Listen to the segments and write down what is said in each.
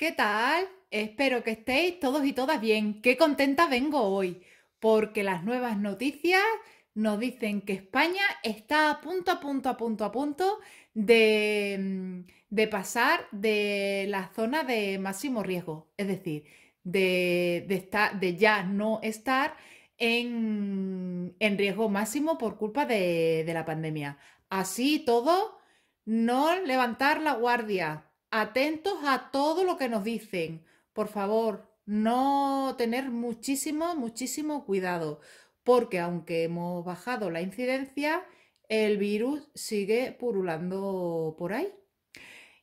¿Qué tal? Espero que estéis todos y todas bien. Qué contenta vengo hoy, porque las nuevas noticias nos dicen que España está a punto, a punto, a punto, a punto de, mm, pasar de la zona de máximo riesgo, es decir, de, ya no estar en, riesgo máximo por culpa de, de la pandemia. Así todo, no levantar la guardia, atentos a todo lo que nos dicen. Por favor, no tener muchísimo, muchísimo cuidado, porque aunque hemos bajado la incidencia, el virus sigue purulando por ahí.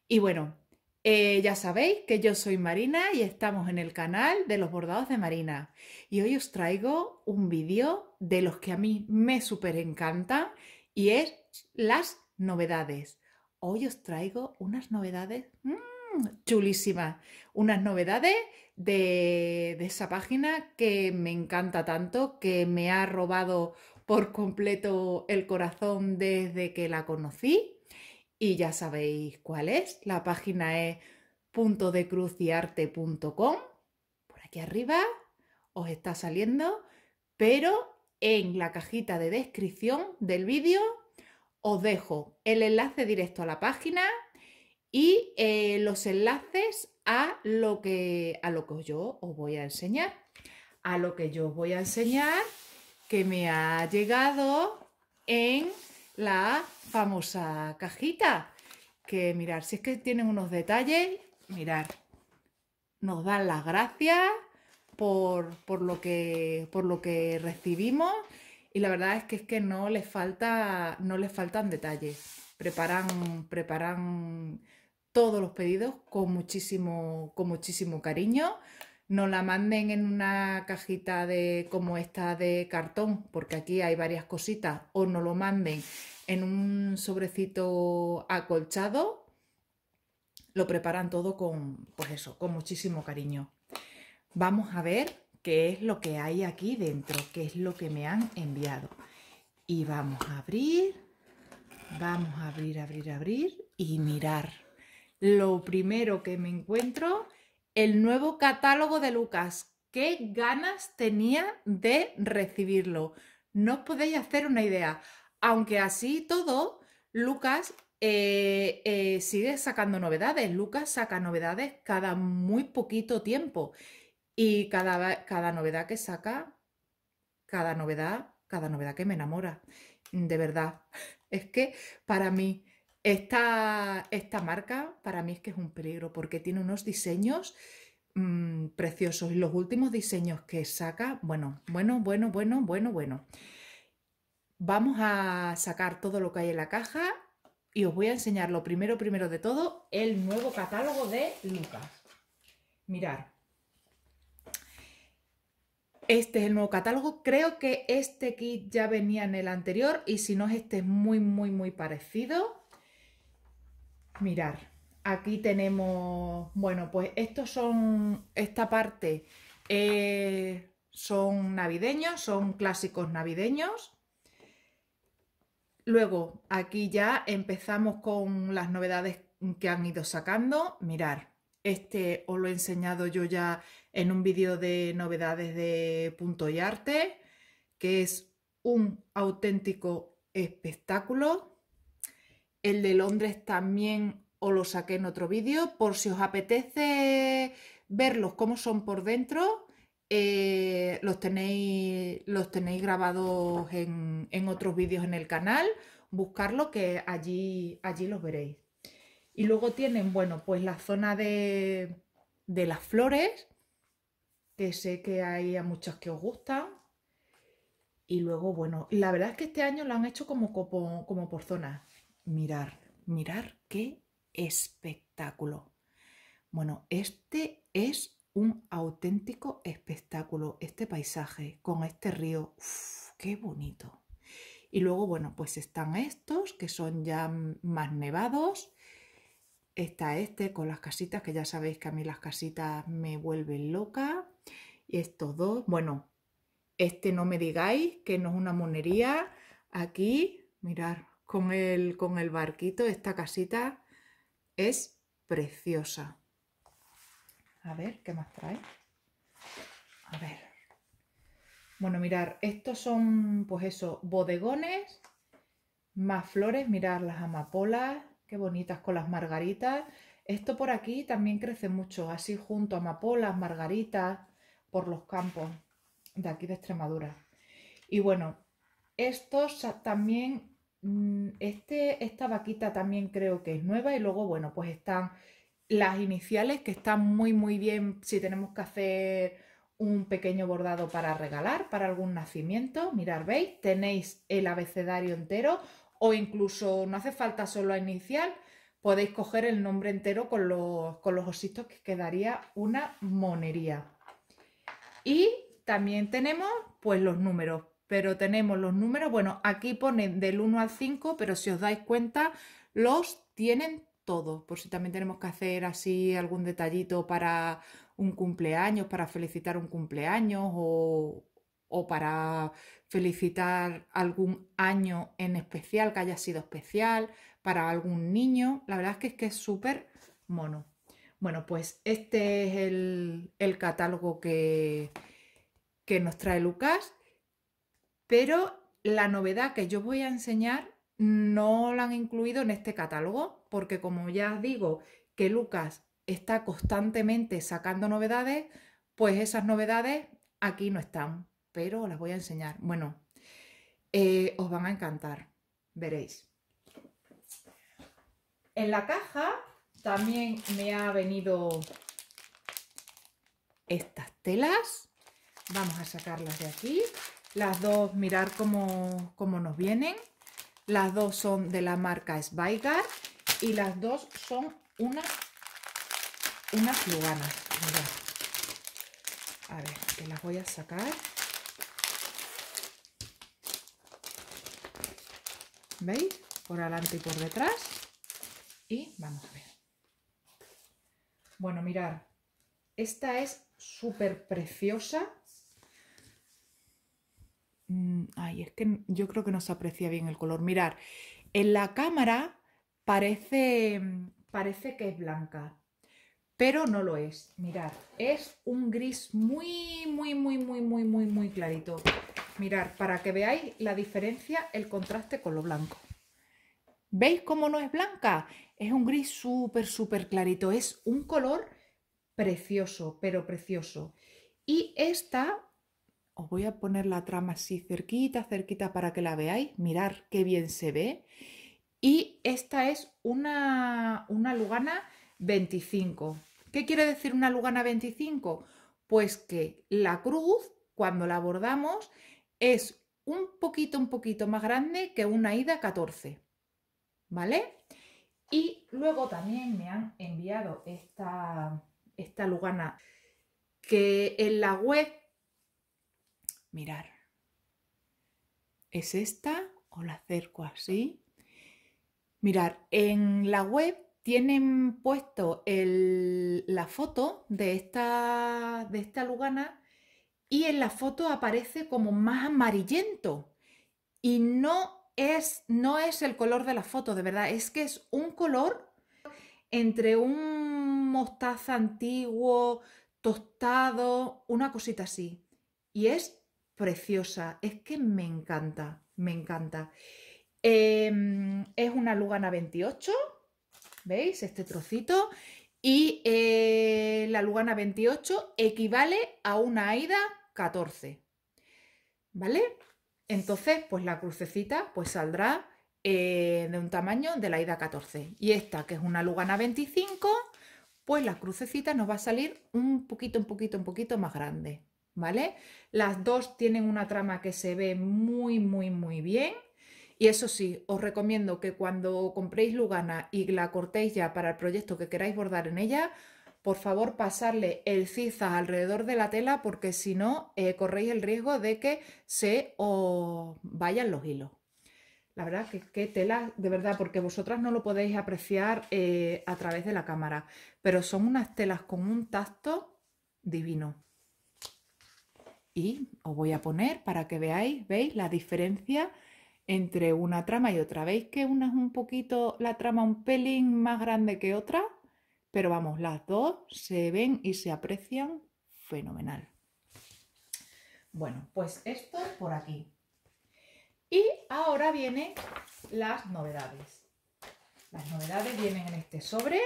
Y bueno, eh, ya sabéis que yo soy Marina y estamos en el canal de los bordados de Marina. Y hoy os traigo un vídeo de los que a mí me súper encanta y es las novedades hoy os traigo unas novedades mm, chulísimas, unas novedades de, de, esa página que me encanta tanto, que me ha robado por completo el corazón desde que la conocí. Y ya sabéis cuál es, la página es puntodecruciarte.com. Por aquí arriba os está saliendo, pero en la cajita de descripción del vídeo os dejo el enlace directo a la página y eh, los enlaces a lo, que, a lo que yo os voy a enseñar. A lo que yo os voy a enseñar que me ha llegado en la famosa cajita. Que mirar, si es que tienen unos detalles, mirar, nos dan las gracias por, lo, que, por lo que recibimos y la verdad es que es que no les falta no les faltan detalles preparan preparan todos los pedidos con muchísimo con muchísimo cariño nos la manden en una cajita de como esta de cartón porque aquí hay varias cositas o no lo manden en un sobrecito acolchado lo preparan todo con pues eso con muchísimo cariño vamos a ver qué es lo que hay aquí dentro, qué es lo que me han enviado. Y vamos a abrir, vamos a abrir, abrir, abrir y mirar. Lo primero que me encuentro, el nuevo catálogo de Lucas. Qué ganas tenía de recibirlo. No os podéis hacer una idea. Aunque así todo, Lucas eh, eh, sigue sacando novedades. Lucas saca novedades cada muy poquito tiempo. Y cada, cada novedad que saca, cada novedad, cada novedad que me enamora. De verdad, es que para mí esta, esta marca, para mí es que es un peligro porque tiene unos diseños mm, preciosos y los últimos diseños que saca, bueno, bueno, bueno, bueno, bueno, bueno. Vamos a sacar todo lo que hay en la caja y os voy a enseñar lo primero, primero de todo, el nuevo catálogo de Lucas. Mirar. Este es el nuevo catálogo. Creo que este kit ya venía en el anterior y si no, este es muy, muy, muy parecido. Mirar, aquí tenemos, bueno, pues estos son, esta parte eh, son navideños, son clásicos navideños. Luego, aquí ya empezamos con las novedades que han ido sacando. Mirar, este os lo he enseñado yo ya en un vídeo de novedades de Punto y Arte, que es un auténtico espectáculo. El de Londres también os lo saqué en otro vídeo, por si os apetece verlos cómo son por dentro, eh, los, tenéis, los tenéis grabados en, otros vídeos en el canal, buscarlo que allí, allí los veréis. Y luego tienen, bueno, pues la zona de, las flores, que sé que hay a muchas que os gustan. Y luego, bueno, la verdad es que este año lo han hecho como, como, por zona Mirar, mirar qué espectáculo. Bueno, este es un auténtico espectáculo, este paisaje con este río. ¡Qué bonito! Y luego, bueno, pues están estos que son ya más nevados está este con las casitas, que ya sabéis que a mí las casitas me vuelven loca. Y estos dos, bueno, este no me digáis que no es una monería. Aquí, mirar con el, con el barquito, esta casita es preciosa. A ver, ¿qué más trae? A ver. Bueno, mirar, estos son, pues eso, bodegones, más flores, mirar las amapolas, Qué bonitas con las margaritas. Esto por aquí también crece mucho, así junto a amapolas, margaritas, por los campos de aquí de Extremadura. Y bueno, estos también, mm, este, esta vaquita también creo que es nueva y luego, bueno, pues están las iniciales que están muy, muy bien si tenemos que hacer un pequeño bordado para regalar, para algún nacimiento. Mirar, veis, tenéis el abecedario entero o incluso no hace falta solo la inicial, podéis coger el nombre entero con los, con los ositos que quedaría una monería. Y también tenemos pues los números, pero tenemos los números, bueno, aquí ponen del 1 al 5, pero si os dais cuenta, los tienen todos, por si también tenemos que hacer así algún detallito para un cumpleaños, para felicitar un cumpleaños o o para felicitar algún año en especial que haya sido especial, para algún niño. La verdad es que es súper mono. Bueno, pues este es el, catálogo que, que nos trae Lucas, pero la novedad que yo voy a enseñar no la han incluido en este catálogo, porque como ya digo que Lucas está constantemente sacando novedades, pues esas novedades aquí no están pero las voy a enseñar. Bueno, eh, os van a encantar, veréis. En la caja también me ha venido estas telas. Vamos a sacarlas de aquí. Las dos, mirar cómo, nos vienen. Las dos son de la marca Sveigar y las dos son una, unas luganas. A ver, que las voy a sacar. ¿Veis? Por adelante y por detrás. Y vamos a ver. Bueno, mirar. Esta es súper preciosa. Mm, ay, es que yo creo que no se aprecia bien el color. Mirar, en la cámara parece, parece que es blanca, pero no lo es. Mirad, es un gris muy, muy, muy, muy, muy, muy, muy clarito. Mirar, para que veáis la diferencia, el contraste con lo blanco. ¿Veis cómo no es blanca? Es un gris súper, súper clarito. Es un color precioso, pero precioso. Y esta, os voy a poner la trama así cerquita, cerquita para que la veáis. Mirar qué bien se ve. Y esta es una, una Lugana 25. ¿Qué quiere decir una Lugana 25? Pues que la cruz, cuando la bordamos es un poquito, un poquito más grande que una ida 14, ¿vale? Y luego también me han enviado esta, lugana que en la web, mirar, es esta, o la acerco así. Mirar, en la web tienen puesto la foto de esta, de esta lugana y en la foto aparece como más amarillento y no es, no es el color de la foto, de verdad, es que es un color entre un mostaza antiguo, tostado, una cosita así. Y es preciosa, es que me encanta, me encanta. Em, es una Lugana 28, ¿veis? Este trocito. Y eh, la Lugana 28 equivale a una Aida 14. ¿Vale? Entonces, pues la crucecita pues saldrá eh, de un tamaño de la ida 14. Y esta, que es una Lugana 25, pues la crucecita nos va a salir un poquito, un poquito, un poquito más grande. ¿Vale? Las dos tienen una trama que se ve muy, muy, muy bien. Y eso sí, os recomiendo que cuando compréis Lugana y la cortéis ya para el proyecto que queráis bordar en ella, por favor pasarle el ciza alrededor de la tela porque si no eh, corréis el riesgo de que se os vayan los hilos. La verdad que, que tela, de verdad, porque vosotras no lo podéis apreciar eh, a través de la cámara, pero son unas telas con un tacto divino. Y os voy a poner para que veáis, veis la diferencia entre una trama y otra. ¿Veis que una es un poquito, la trama un pelín más grande que otra? Pero vamos, las dos se ven y se aprecian fenomenal. Bueno, pues esto por aquí. Y ahora vienen las novedades. Las novedades vienen en este sobre.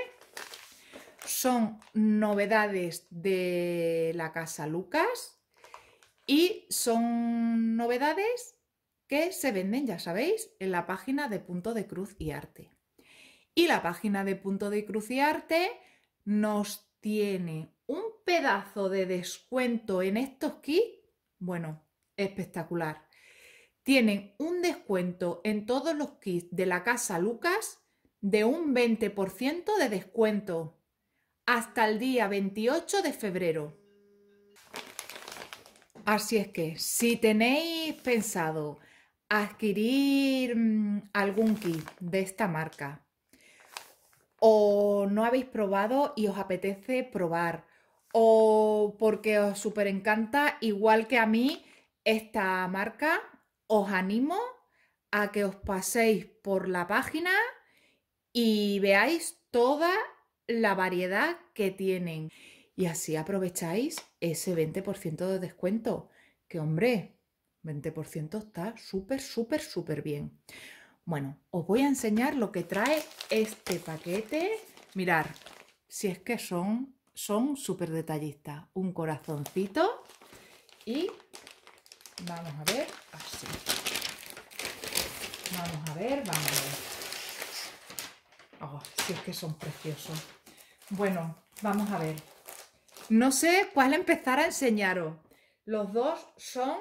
Son novedades de la Casa Lucas y son novedades que se venden, ya sabéis, en la página de Punto de Cruz y Arte. Y la página de punto de cruciarte nos tiene un pedazo de descuento en estos kits, bueno, espectacular. Tienen un descuento en todos los kits de la casa Lucas de un 20% de descuento hasta el día 28 de febrero. Así es que si tenéis pensado adquirir mm, algún kit de esta marca o no habéis probado y os apetece probar, o porque os súper encanta, igual que a mí, esta marca, os animo a que os paséis por la página y veáis toda la variedad que tienen. Y así aprovecháis ese 20% de descuento, que hombre, 20% está súper, súper, súper bien. Bueno, os voy a enseñar lo que trae este paquete. Mirar, si es que son son súper detallistas. Un corazoncito y vamos a ver Vamos a ver, vamos a ver. Oh, si es que son preciosos. Bueno, vamos a ver. No sé cuál empezar a enseñaros. Los dos son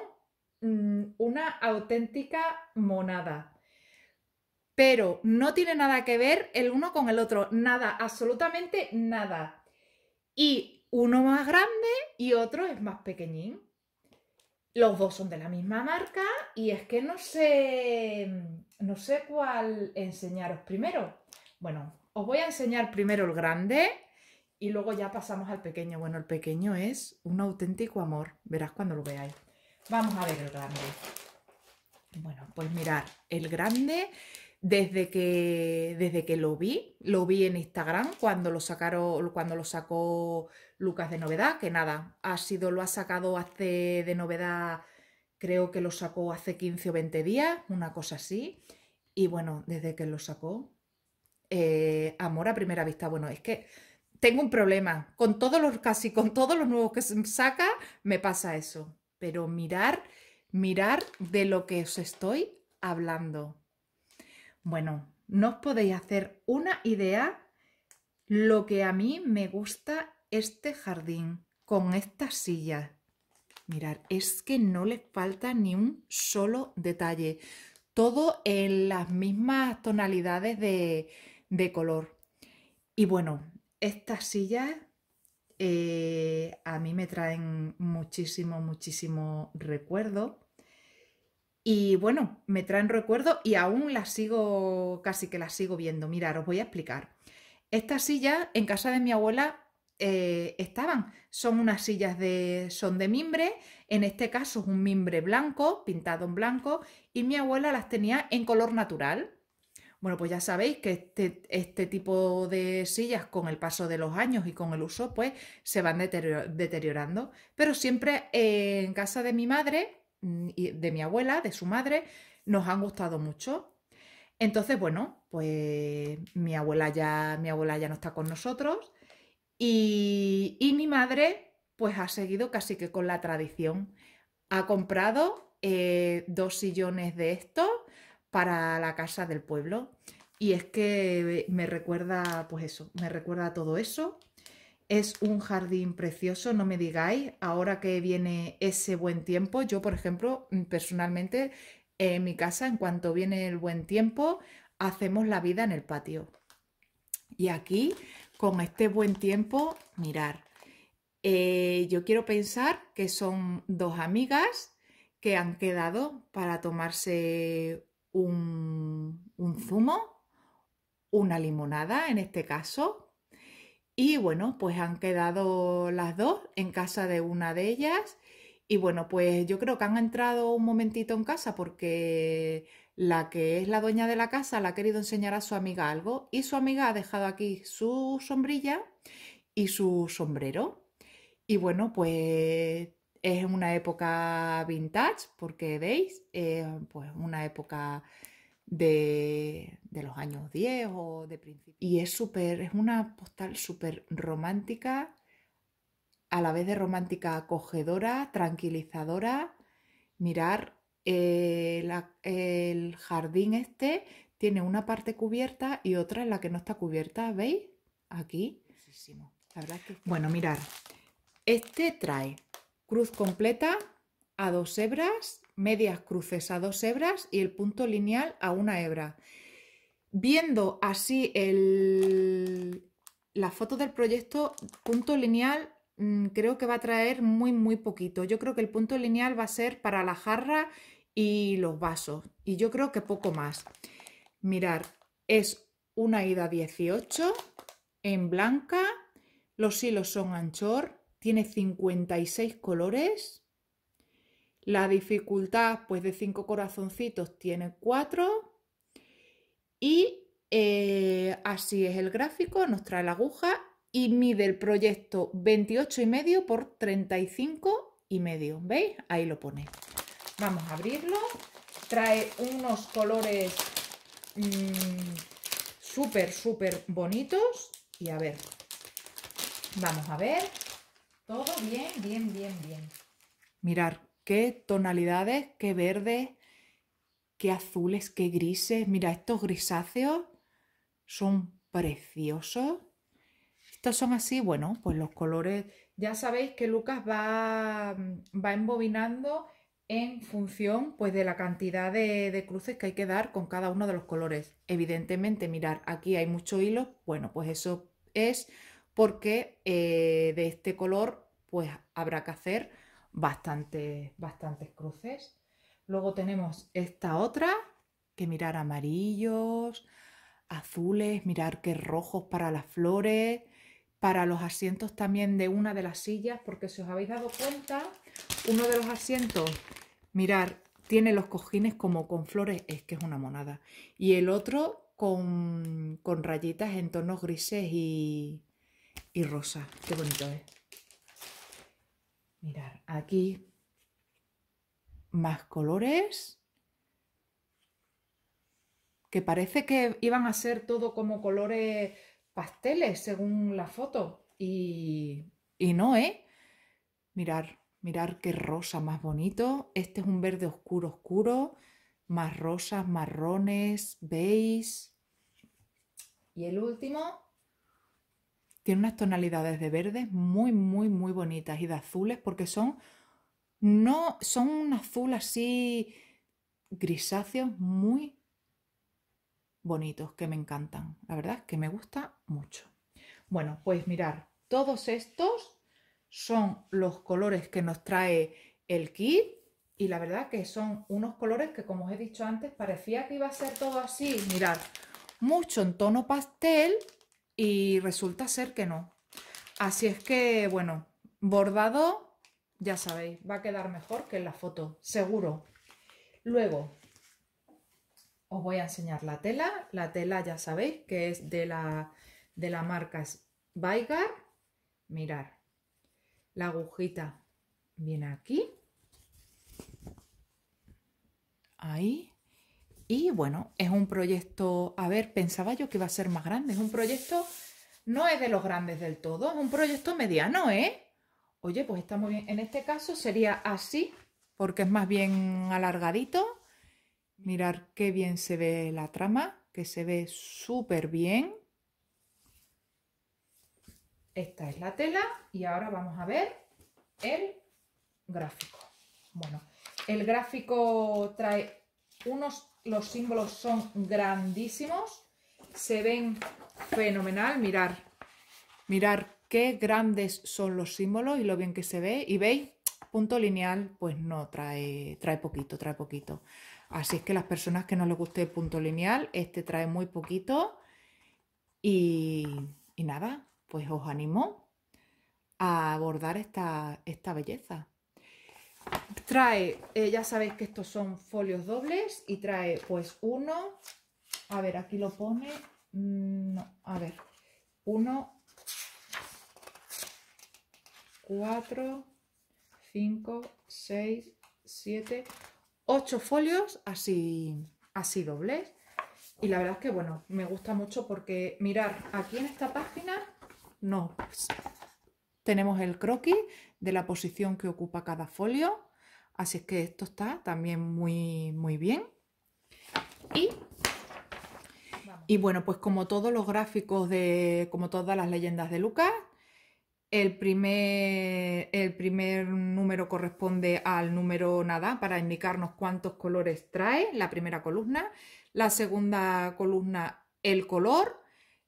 mm, una auténtica monada pero no tiene nada que ver el uno con el otro, nada, absolutamente nada. Y uno más grande y otro es más pequeñín. Los dos son de la misma marca y es que no sé, no sé cuál enseñaros primero. Bueno, os voy a enseñar primero el grande y luego ya pasamos al pequeño. Bueno, el pequeño es un auténtico amor, verás cuando lo veáis. Vamos a ver el grande. Bueno, pues mirar, el grande desde que, lo vi. Lo vi en Instagram cuando lo, sacaron, cuando lo sacó Lucas de novedad, que nada, ha sido, lo ha sacado hace de novedad, creo que lo sacó hace 15 o 20 días, una cosa así. Y bueno, desde que lo sacó, eh, amor a primera vista. Bueno, es que tengo un problema. Con todos los, casi con todos los nuevos que se saca, me pasa eso. Pero mirar, mirar de lo que os estoy hablando. Bueno, no os podéis hacer una idea lo que a mí me gusta este jardín con estas sillas. Mirad, es que no le falta ni un solo detalle. Todo en las mismas tonalidades de, color. Y bueno, estas sillas eh, a mí me traen muchísimo, muchísimo recuerdo. Y bueno, me traen recuerdo y aún las sigo, casi que las sigo viendo. Mirar, os voy a explicar. Estas sillas en casa de mi abuela eh, estaban. Son unas sillas de, son de mimbre, en este caso es un mimbre blanco, pintado en blanco, y mi abuela las tenía en color natural. Bueno, pues ya sabéis que este, este tipo de sillas con el paso de los años y con el uso, pues se van deteriorando. Pero siempre eh, en casa de mi madre Mm, de mi abuela, de su madre, nos han gustado mucho. Entonces, bueno, pues mi abuela ya, mi abuela ya no está con nosotros y, mi madre pues ha seguido casi que con la tradición. Ha comprado eh, dos sillones de estos para la casa del pueblo. Y es que me recuerda, pues eso, me recuerda todo eso. Es un jardín precioso, no me digáis, ahora que viene ese buen tiempo, yo por ejemplo, mm, personalmente, eh, en mi casa, en cuanto viene el buen tiempo, hacemos la vida en el patio. Y aquí, con este buen tiempo, mirar. Eh, yo quiero pensar que son dos amigas que han quedado para tomarse un zumo, una limonada en este caso, y bueno, pues han quedado las dos en casa de una de ellas. Y bueno, pues yo creo que han entrado un momentito en casa porque la que es la dueña de la casa le ha querido enseñar a su amiga algo y su amiga ha dejado aquí su sombrilla y su sombrero. Y bueno, pues es una época vintage porque veis, eh, pues una época de, los años 10 o de principios Y es súper, es una postal súper romántica, a la vez de romántica acogedora, tranquilizadora. Mirar eh, el jardín este tiene una parte cubierta y otra en la que no está cubierta, ¿veis? Aquí. Bueno, mirar. Este trae cruz completa a dos hebras medias cruces a dos hebras y el punto lineal a una hebra. Viendo así la foto del proyecto, punto lineal mm, creo que va a traer muy muy poquito. Yo creo que el punto lineal va a ser para la jarra y los vasos. Y yo creo que poco más. Mirar, es una ida 18 en blanca. Los hilos son anchor. Tiene 56 colores. La dificultad, pues de cinco corazoncitos tiene cuatro. Y eh, así es el gráfico, nos trae la aguja y mide el proyecto y medio por y 35 medio ¿Veis? Ahí lo pone. Vamos a abrirlo. Trae unos colores mm, súper, súper bonitos. Y a ver, vamos a ver. Todo bien, bien, bien, bien. Mirar qué tonalidades, qué verdes, qué azules, qué grises. Mira, estos grisáceos son preciosos. Estos son así, bueno, pues los colores. Ya sabéis que Lucas va, va embobinando en función pues de la cantidad de, cruces que hay que dar con cada uno de los colores. Evidentemente, mirar, aquí hay mucho hilo, bueno, pues eso es porque eh, de este color pues habrá que hacer bastantes, bastantes cruces. Luego tenemos esta otra, que mirar amarillos, azules, mirar qué rojos para las flores, para los asientos también de una de las sillas, porque si os habéis dado cuenta, uno de los asientos, mirar, tiene los cojines como con flores, es que es una monada. Y el otro con, con rayitas en tonos grises y, y rosa. Qué bonito es. Mirar, aquí más colores que parece que iban a ser todo como colores pasteles según la foto y, no, ¿eh? Mirar, mirar qué rosa más bonito. Este es un verde oscuro, oscuro, más rosas, marrones, beige. Y el último, tiene unas tonalidades de verdes muy, muy, muy bonitas y de azules porque son, no, son un azul así grisáceo muy bonitos que me encantan. La verdad es que me gusta mucho. Bueno, pues mirar, todos estos son los colores que nos trae el kit y la verdad que son unos colores que como os he dicho antes parecía que iba a ser todo así, mirad, mucho en tono pastel y resulta ser que no. Así es que, bueno, bordado, ya sabéis, va a quedar mejor que en la foto, seguro. Luego, os voy a enseñar la tela. La tela ya sabéis que es de la, de la marca Baigar. Mirar, la agujita viene aquí. Ahí. Y bueno, es un proyecto, a ver, pensaba yo que iba a ser más grande, es un proyecto, no es de los grandes del todo, es un proyecto mediano, ¿eh? Oye, pues estamos bien. En este caso sería así, porque es más bien alargadito. Mirar qué bien se ve la trama, que se ve súper bien. Esta es la tela y ahora vamos a ver el gráfico. Bueno, el gráfico trae unos los símbolos son grandísimos, se ven fenomenal, mirar, mirar qué grandes son los símbolos y lo bien que se ve. Y veis, punto lineal, pues no, trae, trae poquito, trae poquito. Así es que las personas que no les guste el punto lineal, este trae muy poquito. Y, nada, pues os animo a abordar esta, esta belleza. Trae, eh, ya sabéis que estos son folios dobles y trae pues uno, a ver, aquí lo pone, mm, a ver, uno, cuatro, cinco, seis, siete, ocho folios así, así dobles. Y la verdad es que, bueno, me gusta mucho porque mirar aquí en esta página, no, tenemos el croquis de la posición que ocupa cada folio. Así es que esto está también muy, muy bien. Y, bueno, pues como todos los gráficos de, como todas las leyendas de Lucas, el primer, el primer, número corresponde al número nada para indicarnos cuántos colores trae la primera columna, la segunda columna el color,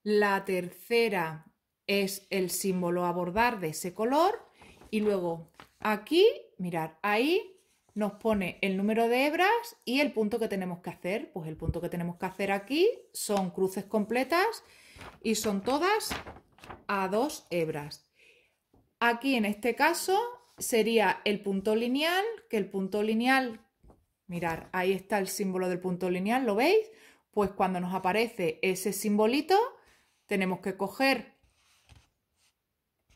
la tercera es el símbolo a bordar de ese color y luego aquí, mirad, ahí nos pone el número de hebras y el punto que tenemos que hacer. Pues el punto que tenemos que hacer aquí son cruces completas y son todas a dos hebras. Aquí en este caso sería el punto lineal, que el punto lineal, mirar, ahí está el símbolo del punto lineal, ¿lo veis? Pues cuando nos aparece ese simbolito, tenemos que coger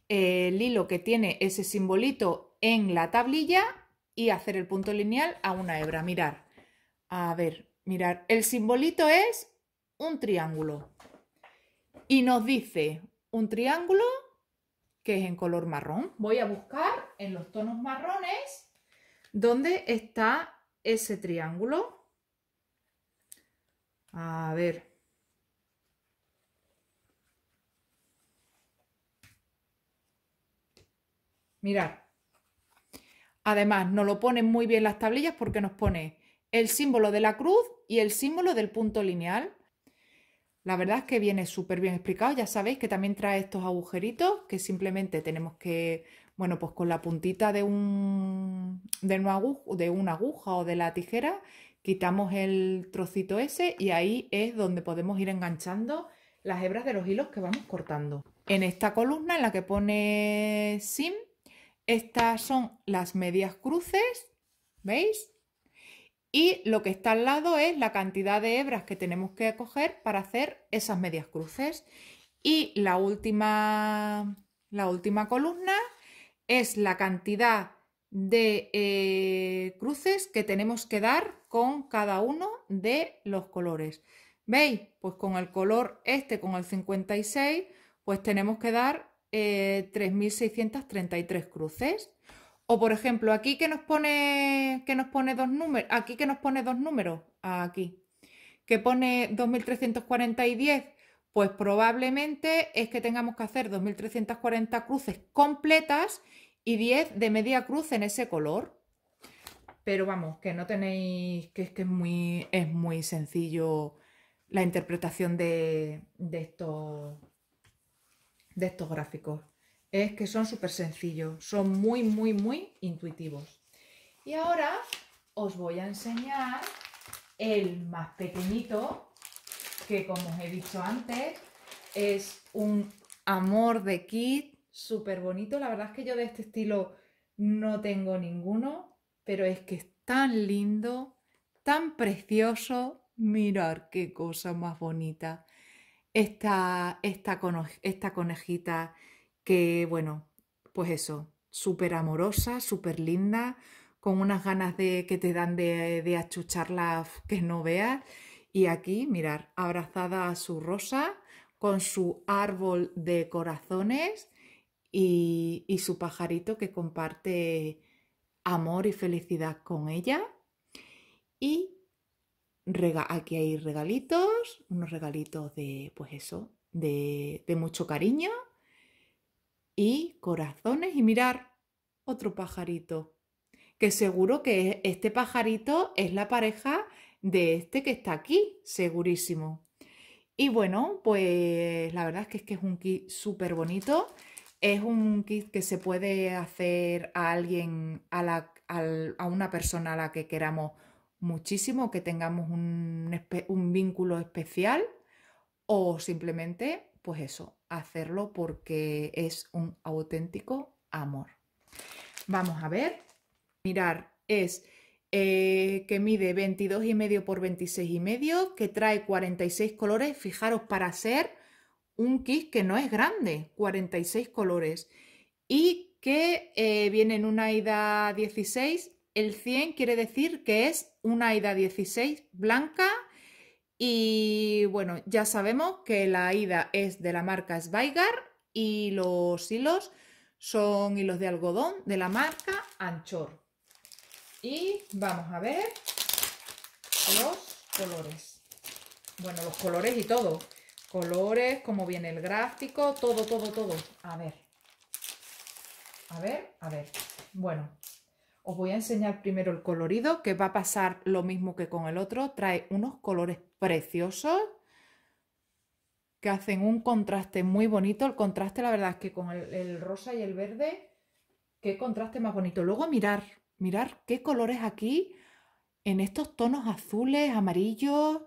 el hilo que tiene ese simbolito en la tablilla y hacer el punto lineal a una hebra. Mirar, a ver, mirar, el simbolito es un triángulo y nos dice un triángulo que es en color marrón. Voy a buscar en los tonos marrones dónde está ese triángulo. A ver, Mirad. Además, nos lo ponen muy bien las tablillas porque nos pone el símbolo de la cruz y el símbolo del punto lineal. La verdad es que viene súper bien explicado. Ya sabéis que también trae estos agujeritos que simplemente tenemos que, bueno, pues con la puntita de, un, de una aguja o de la tijera quitamos el trocito ese y ahí es donde podemos ir enganchando las hebras de los hilos que vamos cortando. En esta columna en la que pone sim estas son las medias cruces, ¿veis? Y lo que está al lado es la cantidad de hebras que tenemos que coger para hacer esas medias cruces. Y la última, la última columna es la cantidad de eh, cruces que tenemos que dar con cada uno de los colores. ¿Veis? Pues con el color este, con el 56, pues tenemos que dar 3.633 eh, cruces. O por ejemplo, aquí que nos pone, que nos pone dos números, aquí que nos pone dos números, aquí, que pone 2.340 y 10, pues probablemente es que tengamos que hacer 2.340 cruces completas y 10 de media cruz en ese color. Pero vamos, que no tenéis, que es que es muy, es muy sencillo la interpretación de, de estos de estos gráficos es que son súper sencillos, son muy, muy, muy intuitivos. Y ahora os voy a enseñar el más pequeñito, que como os he dicho antes, es un amor de kit, súper bonito. La verdad es que yo de este estilo no tengo ninguno, pero es que es tan lindo, tan precioso. Mirar qué cosa más bonita esta, esta, esta conejita que, bueno, pues eso, súper amorosa, súper linda, con unas ganas de que te dan de, de achucharla que no veas. Y aquí, mirar, abrazada a su rosa, con su árbol de corazones y, y, su pajarito que comparte amor y felicidad con ella. Y aquí hay regalitos, unos regalitos de, pues eso, de, mucho cariño y corazones. Y mirar, otro pajarito, que seguro que este pajarito es la pareja de este que está aquí, segurísimo. Y bueno, pues la verdad es que es, que es un kit súper bonito. Es un kit que se puede hacer a alguien, a, la, a, una persona a la que queramos muchísimo, que tengamos un, vínculo especial o simplemente, pues eso, hacerlo porque es un auténtico amor. Vamos a ver, mirar es eh, que mide 22 y medio por 26 y medio, que trae 46 colores, fijaros para ser un kit que no es grande, 46 colores y que eh, viene en una ida 16, el 100 quiere decir que es una ida 16 blanca y bueno, ya sabemos que la ida es de la marca Sveigar y los hilos son hilos de algodón de la marca Anchor. Y vamos a ver los colores. Bueno, los colores y todo. Colores, cómo viene el gráfico, todo, todo, todo. A ver. A ver, a ver. Bueno, os voy a enseñar primero el colorido, que va a pasar lo mismo que con el otro. Trae unos colores preciosos que hacen un contraste muy bonito. El contraste, la verdad, es que con el, rosa y el verde, qué contraste más bonito. Luego mirar, mirar qué colores aquí, en estos tonos azules, amarillos,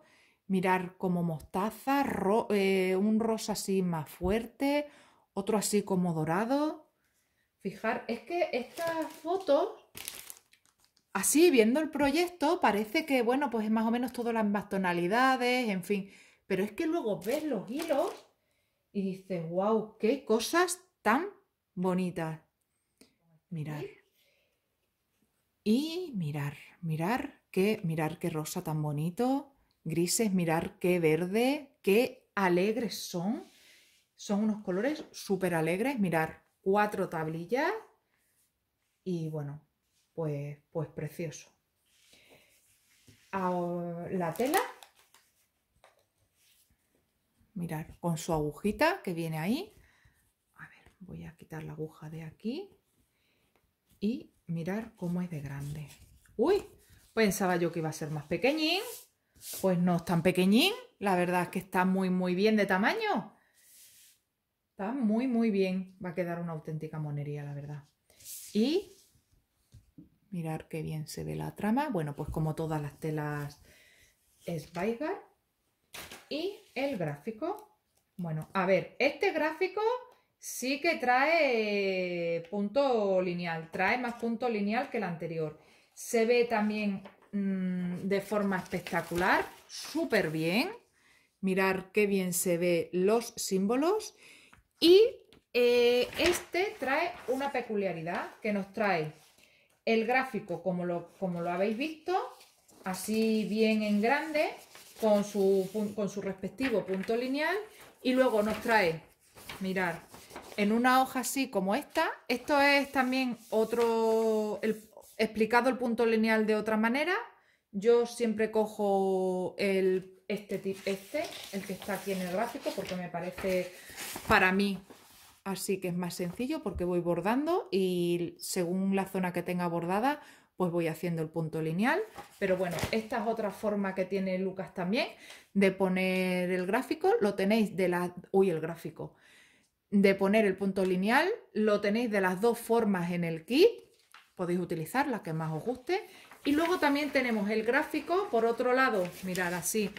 mirar como mostaza, eh, un rosa así más fuerte, otro así como dorado. Fijar, es que estas fotos Así, viendo el proyecto, parece que, bueno, pues es más o menos todas las más tonalidades, en fin. Pero es que luego ves los hilos y dices, wow, qué cosas tan bonitas. Mirar. Y mirar, mirar qué, mirar qué rosa tan bonito. Grises, mirar qué verde, qué alegres son. Son unos colores súper alegres. Mirar, cuatro tablillas. Y bueno, pues, pues, precioso. A la tela, mirad, con su agujita que viene ahí. A ver, voy a quitar la aguja de aquí y mirar cómo es de grande. ¡Uy! Pensaba yo que iba a ser más pequeñín. Pues no es tan pequeñín. La verdad es que está muy, muy bien de tamaño. Está muy, muy bien. Va a quedar una auténtica monería, la verdad. Y Mirar qué bien se ve la trama. Bueno, pues como todas las telas es Weigar. Y el gráfico. Bueno, a ver, este gráfico sí que trae eh, punto lineal. Trae más punto lineal que el anterior. Se ve también mm, de forma espectacular. Súper bien. Mirar qué bien se ve los símbolos. Y eh, este trae una peculiaridad que nos trae el gráfico como lo, como lo habéis visto, así bien en grande, con su, con su respectivo punto lineal y luego nos trae, mirar, en una hoja así como esta, esto es también otro, explicado el punto lineal de otra manera, yo siempre cojo el, este este, el que está aquí en el gráfico, porque me parece para mí Así que es más sencillo porque voy bordando y según la zona que tenga bordada, pues voy haciendo el punto lineal. Pero bueno, esta es otra forma que tiene Lucas también de poner el gráfico. Lo tenéis de la... Uy, el gráfico. De poner el punto lineal, lo tenéis de las dos formas en el kit. Podéis utilizar la que más os guste. Y luego también tenemos el gráfico, por otro lado, mirar así,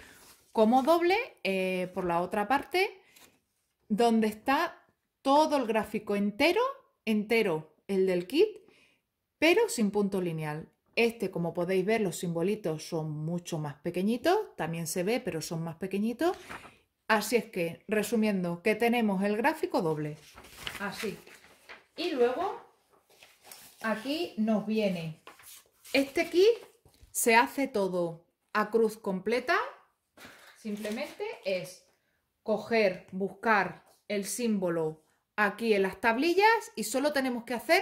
como doble, eh, por la otra parte, donde está todo el gráfico entero, entero el del kit, pero sin punto lineal. Este, como podéis ver, los simbolitos son mucho más pequeñitos, también se ve, pero son más pequeñitos. Así es que, resumiendo, que tenemos el gráfico doble, así. Y luego, aquí nos viene, este kit se hace todo a cruz completa, simplemente es coger, buscar el símbolo aquí en las tablillas y solo tenemos que hacer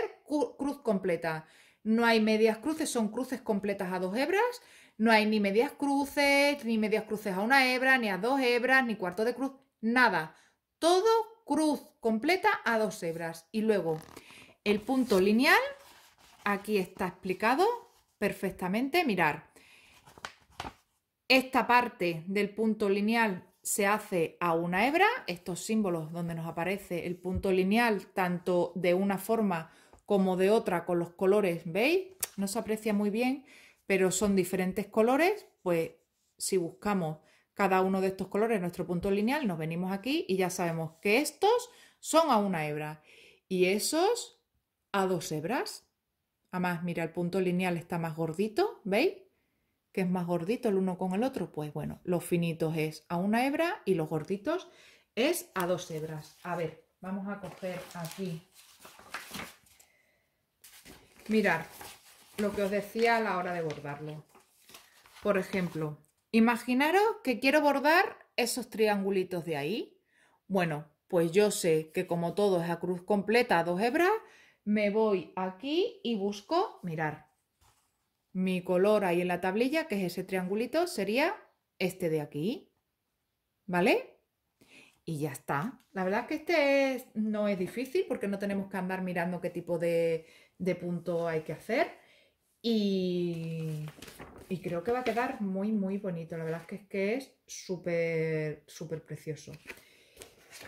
cruz completa. No hay medias cruces, son cruces completas a dos hebras. No hay ni medias cruces, ni medias cruces a una hebra, ni a dos hebras, ni cuarto de cruz, nada. Todo cruz completa a dos hebras. Y luego el punto lineal, aquí está explicado perfectamente. Mirar, esta parte del punto lineal se hace a una hebra, estos símbolos donde nos aparece el punto lineal, tanto de una forma como de otra con los colores, ¿veis? No se aprecia muy bien, pero son diferentes colores, pues si buscamos cada uno de estos colores nuestro punto lineal, nos venimos aquí y ya sabemos que estos son a una hebra y esos a dos hebras. Además, mira, el punto lineal está más gordito, ¿veis? que es más gordito el uno con el otro, pues bueno, los finitos es a una hebra y los gorditos es a dos hebras. A ver, vamos a coger aquí. Mirar lo que os decía a la hora de bordarlo. Por ejemplo, imaginaros que quiero bordar esos triangulitos de ahí. Bueno, pues yo sé que como todo es a cruz completa, a dos hebras, me voy aquí y busco, mirar, mi color ahí en la tablilla, que es ese triangulito, sería este de aquí. ¿Vale? Y ya está. La verdad es que este no es difícil porque no tenemos que andar mirando qué tipo de, punto hay que hacer. Y, y, creo que va a quedar muy, muy bonito. La verdad es que es que es súper, súper precioso.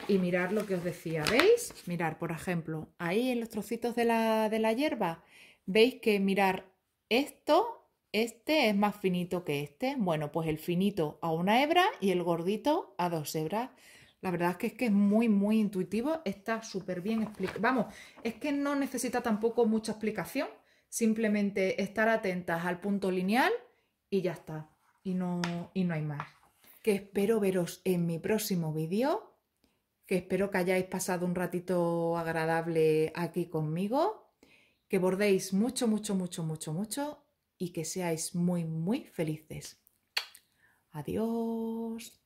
Y mirar lo que os decía, ¿veis? Mirar, por ejemplo, ahí en los trocitos de la, de la hierba, veis que mirar esto, este es más finito que este. Bueno, pues el finito a una hebra y el gordito a dos hebras. La verdad es que es, que es muy, muy intuitivo. Está súper bien explicado. Vamos, es que no necesita tampoco mucha explicación. Simplemente estar atentas al punto lineal y ya está. Y no, y no hay más. Que espero veros en mi próximo vídeo. Que espero que hayáis pasado un ratito agradable aquí conmigo que bordéis mucho, mucho, mucho, mucho, mucho y que seáis muy, muy felices. Adiós.